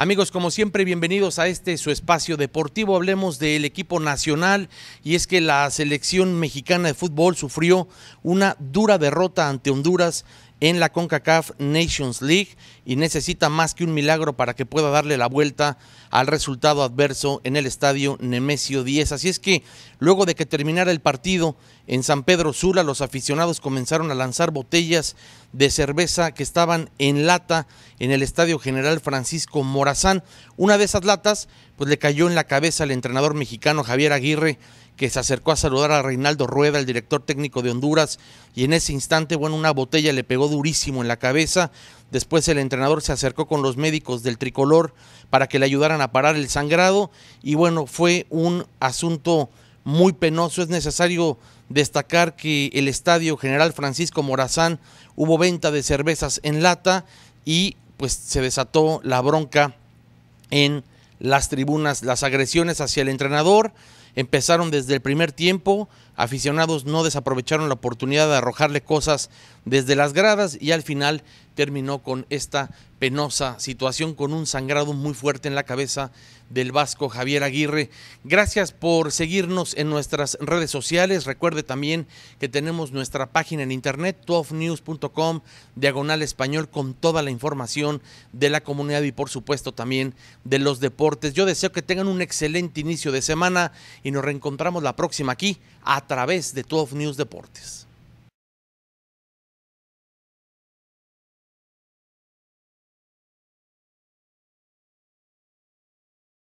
Amigos, como siempre, bienvenidos a este su espacio deportivo. Hablemos del equipo nacional y es que la selección mexicana de fútbol sufrió una dura derrota ante Honduras en la CONCACAF Nations League y necesita más que un milagro para que pueda darle la vuelta al resultado adverso en el estadio Nemesio 10. Así es que luego de que terminara el partido en San Pedro Sula, los aficionados comenzaron a lanzar botellas de cerveza que estaban en lata en el estadio General Francisco Morazán. Una de esas latas pues le cayó en la cabeza al entrenador mexicano Javier Aguirre que se acercó a saludar a Reinaldo Rueda, el director técnico de Honduras, y en ese instante, bueno, una botella le pegó durísimo en la cabeza. Después el entrenador se acercó con los médicos del tricolor para que le ayudaran a parar el sangrado y bueno, fue un asunto muy penoso. Es necesario destacar que el estadio General Francisco Morazán hubo venta de cervezas en lata y pues se desató la bronca en las tribunas, las agresiones hacia el entrenador empezaron desde el primer tiempo, aficionados no desaprovecharon la oportunidad de arrojarle cosas desde las gradas y al final terminó con esta penosa situación, con un sangrado muy fuerte en la cabeza del vasco Javier Aguirre. Gracias por seguirnos en nuestras redes sociales. Recuerde también que tenemos nuestra página en internet, 12 diagonal español, con toda la información de la comunidad y por supuesto también de los deportes. Yo deseo que tengan un excelente inicio de semana y nos reencontramos la próxima aquí a través de 12 News Deportes.